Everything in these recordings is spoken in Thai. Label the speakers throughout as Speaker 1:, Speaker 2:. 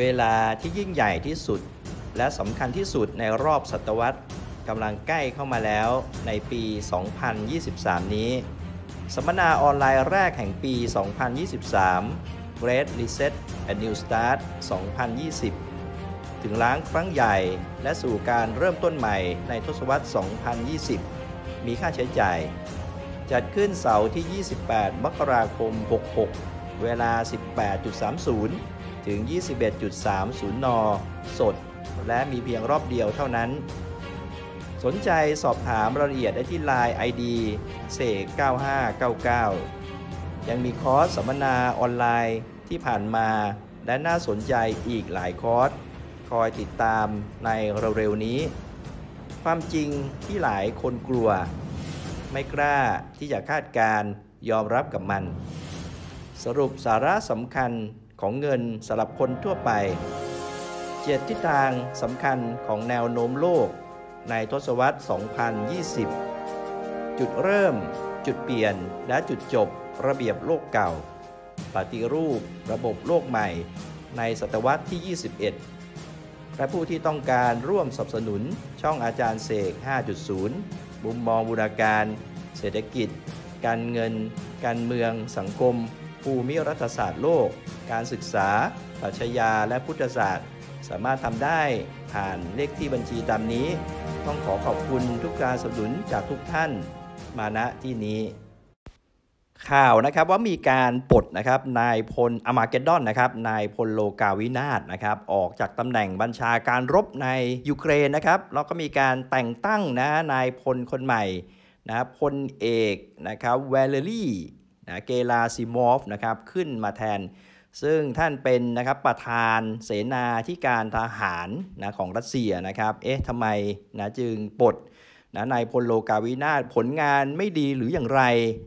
Speaker 1: เวลาที่ยิ่งใหญ่ที่สุด และสำคัญที่สุดในรอบศตวรรษกำลังใกล้เข้ามาแล้วในปี 2023 นี้ สัมมนาออนไลน์แรกแห่งปี 2023 Great Reset and New Start 2020 ถึงล้างครั้งใหญ่และสู่การเริ่มต้นใหม่ในทศวรรษ 2020 มีค่าใช้จ่าย จัดขึ้นเสาร์ที่ 28 มกราคม 66 เวลา 18.30ถึง 21.30 น สด และมีเพียงรอบเดียวเท่านั้น สนใจสอบถามรายละเอียดได้ที่ Line ID เสก9599 ยังมีคอร์สสัมมนาออนไลน์ที่ผ่านมา และน่าสนใจอีกหลายคอร์ส คอยติดตามในเร็วๆนี้ ความจริงที่หลายคนกลัว ไม่กล้าที่จะคาดการยอมรับกับมัน สรุปสาระสำคัญของเงินสำหรับคนทั่วไป เจ็ดทิศทางสำคัญของแนวโน้มโลก ในทศวรรษ 2020 จุดเริ่ม จุดเปลี่ยน และจุดจบระเบียบโลกเก่า ปฏิรูประบบโลกใหม่ในศตวรรษที่ 21 และผู้ที่ต้องการร่วมสนับสนุนช่องอาจารย์เสก 5.0มุมมองบูรณาการ เศรษฐกิจ การเงิน การเมืองสังคมภูมิรัฐศาสตร์โลก การศึกษาปรัชญา และพุทธศาสตร์ สามารถทำได้ผ่านเลขที่บัญชีตามนี้ ต้องขอขอบคุณทุกการสนับสนุนจากทุกท่านมาณที่นี้ ข่าวนะครับว่ามีการปลดนะครับ นายพลอมาเกดอนนะครับ นายพลโลกาวินาศนะครับ ออกจากตำแหน่งบัญชาการรบในยูเครนนะครับ แล้วก็มีการแต่งตั้งนะ นายพลคนใหม่นะพลเอกนะครับเวเลรี่นะเกลาซิมอฟนะครับขึ้นมาแทน ซึ่งท่านเป็นนะครับประธานเสนาธิการทหารนะของรัสเซียนะครับเอ๊ะทำไมนะจึงปลดนะนายพลโลกาวินาผลงานไม่ดีหรืออย่างไร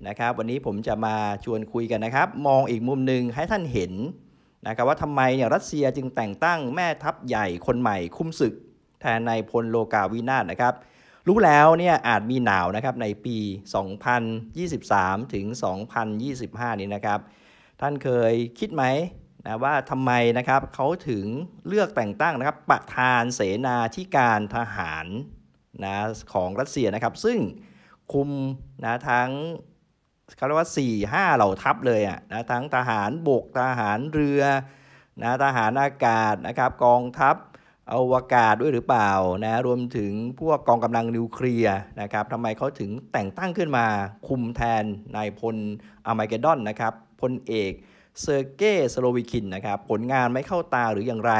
Speaker 1: นะครับ วันนี้ผมจะมาชวนคุยกันนะครับ มองอีกมุมหนึ่งให้ท่านเห็นนะครับว่าทำไมเนี่ยรัสเซียจึงแต่งตั้งแม่ทัพใหญ่คนใหม่คุ้มศึก แทนนายพลโลกาวินาศนะครับรู้แล้วเนี่ยอาจมีหนาวนะครับในปี 2023 ถึง 2025 นี้นะครับ ท่านเคยคิดไหมนะว่าทำไมนะครับเขาถึงเลือกแต่งตั้งนะครับประธานเสนาธิการทหารนะของรัสเซียนะครับ ซึ่งคุมนะทั้งเขาเรียกว่า4 5เหล่าทัพเลยอ่ะนะทั้งทหารบก ทหารเรือนะทหารอากาศนะครับกองทัพอวกาศด้วยหรือเปล่า นะ รวมถึงพวกกองกำลังนิวเคลียร์นะครับทำไมเขาถึงแต่งตั้งขึ้นมาคุมแทนนายพลอามาเกดอนนะครับพลเอกเซอร์เก้สโลวิคินนะครับ ผลงานไม่เข้าตาหรืออย่างไร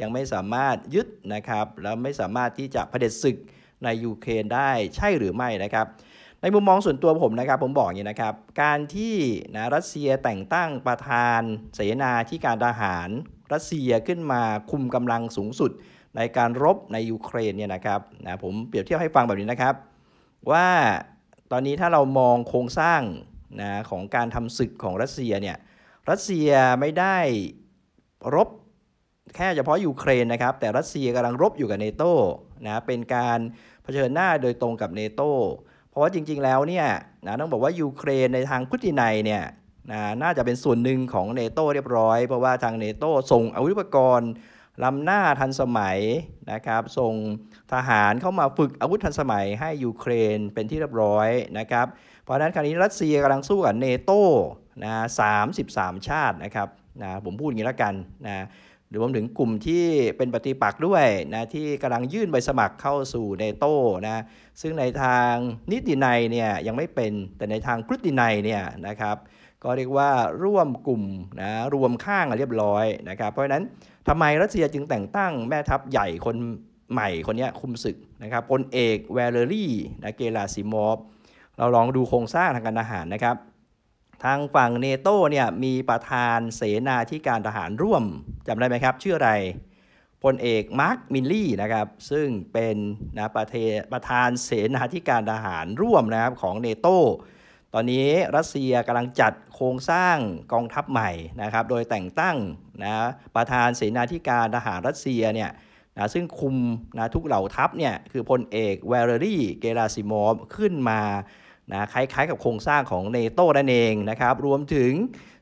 Speaker 1: ยังไม่สามารถยึดนะครับ แล้วไม่สามารถที่จะะเผด็จศึกในยูเครนได้ใช่หรือไม่นะครับ ในมุมมองส่วนตัวผมนะครับผมบอกอย่างนี้นะครับ การที่นะรัสเซียแต่งตั้งประธานเสนาที่การทหารรัสเซียขึ้นมาคุมกำลังสูงสุดในการรบในยูเครนเนี่ยนะครับนะผมเปรียบเทียบให้ฟังแบบนี้นะครับ ว่าตอนนี้ถ้าเรามองโครงสร้างนะของการทำศึกของรัสเซียเนี่ยรัสเซียไม่ได้รบแค่เฉพาะยูเครนนะครับ แต่รัสเซียกำลังรบอยู่กับเนโตนะเป็นการเผชิญหน้าโดยตรงกับเนโตเพราะว่าจริงๆแล้วเนี่ยนะต้องบอกว่ายูเครนในทางพุทธินัยเนี่ยนะน่าจะเป็นส่วนหนึ่งของเนโตเรียบร้อย เพราะว่าทางเนโตส่งอาวุธปกรณ์ล้ำหน้าทันสมัยนะครับส่งทหารเข้ามาฝึกอาวุธทันสมัยให้ยูเครนเป็นที่เรียบร้อยนะครับเพราะนั้นคราวนี้รัสเซียกำลังสู้กับเนโตนะสามสิบสามชาตินะครับนะผมพูดอย่างนี้แล้วกันนะหรือรวมถึงกลุ่มที่เป็นปฏิปักษ์ด้วยนะที่กำลังยื่นใบสมัครเข้าสู่เนโตนะซึ่งในทางนิตินัยเนี่ยยังไม่เป็นแต่ในทางกฤตินัยเนี่ยนะครับก็เรียกว่าร่วมกลุ่มนะรวมข้างเรียบร้อยนะครับ เพราะฉะนั้นทำไมรัสเซียจึงแต่งตั้งแม่ทัพใหญ่คนใหม่คนนี้คุมศึกนะครับพลเอกแวเลอรี่นะเกลาซิมอฟ เราลองดูโครงสร้างทางการทหารนะครับทางฝั่งเนโตเนี่ยมีประธานเสนาธิการทหารร่วมจำได้ไหมครับ ชื่ออะไรพลเอกมาร์กมินลี่นะครับซึ่งเป็นนะประธานเสนาธิการทหารร่วมนะครับของเนโตตอนนี้รัสเซียกำลังจัดโครงสร้างกองทัพใหม่นะครับ โดยแต่งตั้งนะประธานเสนาธิการทหารรัสเซียเนี่ยนะซึ่งคุมนะทุกเหล่าทัพเนี่ยคือพลเอกเวเลรี่เกราซิมอฟขึ้นมานะคล้ายๆกับโครงสร้างของเนโต้นั่นเองนะครับ รวมถึง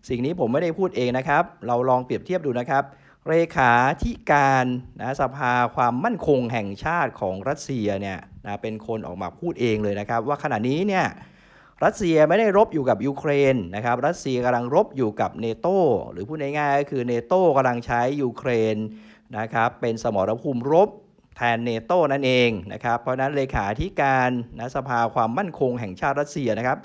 Speaker 1: สิ่งนี้ผมไม่ได้พูดเองนะครับ เราลองเปรียบเทียบดูนะครับ เลขาธิการนะสภาความมั่นคงแห่งชาติของรัสเซียเนี่ยนะเป็นคนออกมาพูดเองเลยนะครับ ว่าขณะนี้เนี่ยรัสเซียไม่ได้รบอยู่กับยูเครนนะครับ รัสเซียกำลังรบอยู่กับเนโตหรือพูดง่ายๆก็คือเนโตกำลังใช้ยูเครนนะครับเป็นสมรภูมิรบแทนเนโตนั่นเองนะครับ เพราะนั้นเลขาธิการนะสภาความมั่นคงแห่งชาติรัสเซียนะครับ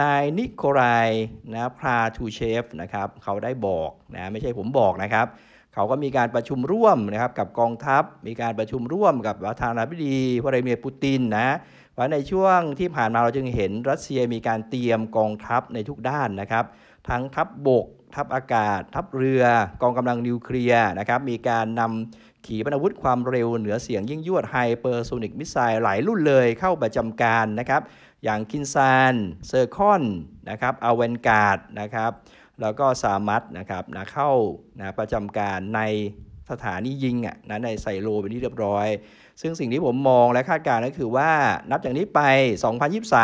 Speaker 1: นายนิโคลายนะพราทูเชฟนะครับเขาได้บอกนะไม่ใช่ผมบอกนะครับเขาก็มีการประชุมร่วมนะครับกับกองทัพ มีการประชุมร่วมกับประธานาธิบดีวลาดิเมียร์ปูตินนะว่าในช่วงที่ผ่านมาเราจึงเห็นรัสเซียมีการเตรียมกองทัพในทุกด้านนะครับ ทั้งทัพบบก ทัพอากาศ ทัพเรือกองกำลังนิวเคลียร์นะครับ มีการนำขีปนาวุธความเร็ว เหนือเสียงยิ่งยวดไฮเปอร์โซนิกมิสไซล์หลายรุ่นเลยเข้าประจำการนะครับ อย่างคินซานเซอร์คอนนะครับอเวนการ์ดนะครับแล้วก็สามารถนะครับนะเข้านะประจำการในสถานียิงอ่ะนะในไซโลเป็นที่เรียบร้อย ซึ่งสิ่งที่ผมมองและคาดการณ์ก็คือว่านับจากนี้ไป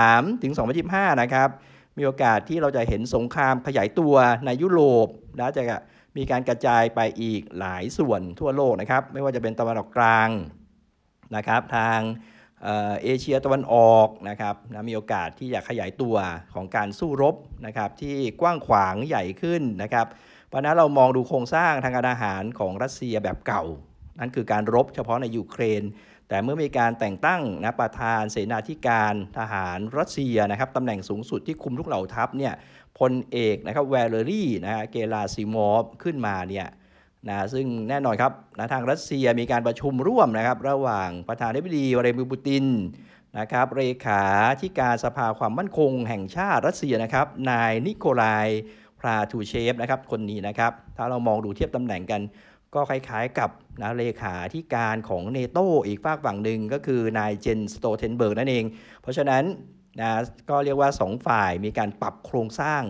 Speaker 1: 2023ถึง2025 นะครับ มีโอกาสที่เราจะเห็นสงครามขยายตัวในยุโรปนะจะมีการกระจายไปอีกหลายส่วนทั่วโลกนะครับ ไม่ว่าจะเป็นตะวันออกกลางนะครับทางเอเชียตะวันออกนะครับนะมีโอกาสที่จะขยายตัวของการสู้รบนะครับที่กว้างขวางใหญ่ขึ้นนะครับ เพราะนั้นเรามองดูโครงสร้างทางการอาหารของรัสเซียแบบเก่า นั่นคือการรบเฉพาะในยูเครน แต่เมื่อมีการแต่งตั้งนะประธานเสนาธิการทหารรัสเซียนะครับตำแหน่งสูงสุดที่คุมทุกเหล่าทัพเนี่ยพลเอกนะครับแวเลรี่นะฮะเกลาซิมอฟขึ้นมาเนี่ยนะซึ่งแน่นอนครับนะทางรัสเซียมีการประชุมร่วมนะครับระหว่างประธานาธิบดีวลาดิมีร์ปูตินนะครับเลขาธิการสภาความมั่นคงแห่งชาติรัสเซียนะครับนายนิโคลายพราทูเชฟนะครับคนนี้นะครับ ถ้าเรามองดูเทียบตำแหน่งกัน ก็คล้ายๆกับนะเลขาธิการของเนโตอีกฝากฝั่งหนึ่งก็คือนายเจนสโตเทนเบิร์กนั่นเอง เพราะฉะนั้นนะก็เรียกว่า 2 ฝ่ายมีการปรับโครงสร้าง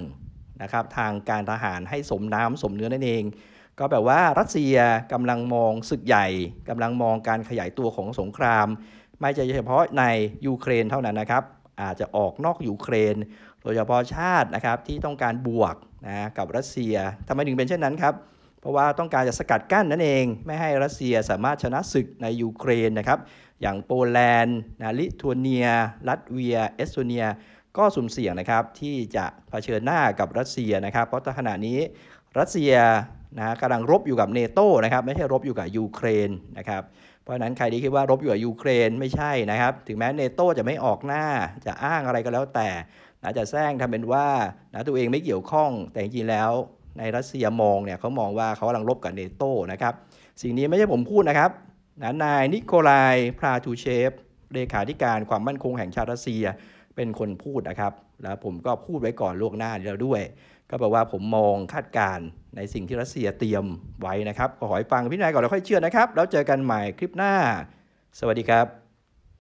Speaker 1: นะครับทางการทหารให้สมน้ำสมเนื้อนั่นเองก็แปลว่ารัสเซียกำลังมองศึกใหญ่ กำลังมองการขยายตัวของสงคราม ไม่ใช่เฉพาะในยูเครนเท่านั้นนะครับ อาจจะออกนอกยูเครน โดยเฉพาะชาตินะครับที่ต้องการบวกนะกับรัสเซียทำไมถึงเป็นเช่นนั้นครับเพราะว่าต้องการจะสกัดกั้นนั่นเอง ไม่ให้รัสเซียสามารถชนะศึกในยูเครนนะครับอย่างโปแลนด์นาลิทัวเนียลัตเวีย เอสโตเนีย ก็สุ่มเสี่ยงนะครับที่จะะเผชิญหน้ากับรัสเซียนะครับ เพราะขณะนี้รัสเซียนะกำลังรบอยู่กับเนโตนะครับไม่ใช่รบอยู่กับยูเครนนะครับเพราะฉะนั้นใครที่คิดว่ารบอยู่กับยูเครนไม่ใช่นะครับ ถึงแม้เนโตจะไม่ออกหน้าจะอ้างอะไรก็แล้วแต่นะจะแซงทำเป็นว่านะตัวเองไม่เกี่ยวข้อง แต่จริงแล้วในรัสเซียมองเนี่ยเขามองว่าเขากำลังรบกับเนโตนะครับสิ่งนี้ไม่ใช่ผมพูดนะครับนะนายนิโคลาย พราทูเชฟ เลขาธิการความมั่นคงแห่งชาติรัสเซียเป็นคนพูดนะครับ แล้วผมก็พูดไว้ก่อนล่วงหน้าแล้วด้วย ก็แปลว่าผมมองคาดการในสิ่งที่รัสเซียเตรียมไว้นะครับขอให้ฟังพี่นายก่อนแล้วค่อยเชื่อนะครับ แล้วเจอกันใหม่คลิปหน้า สวัสดีครับ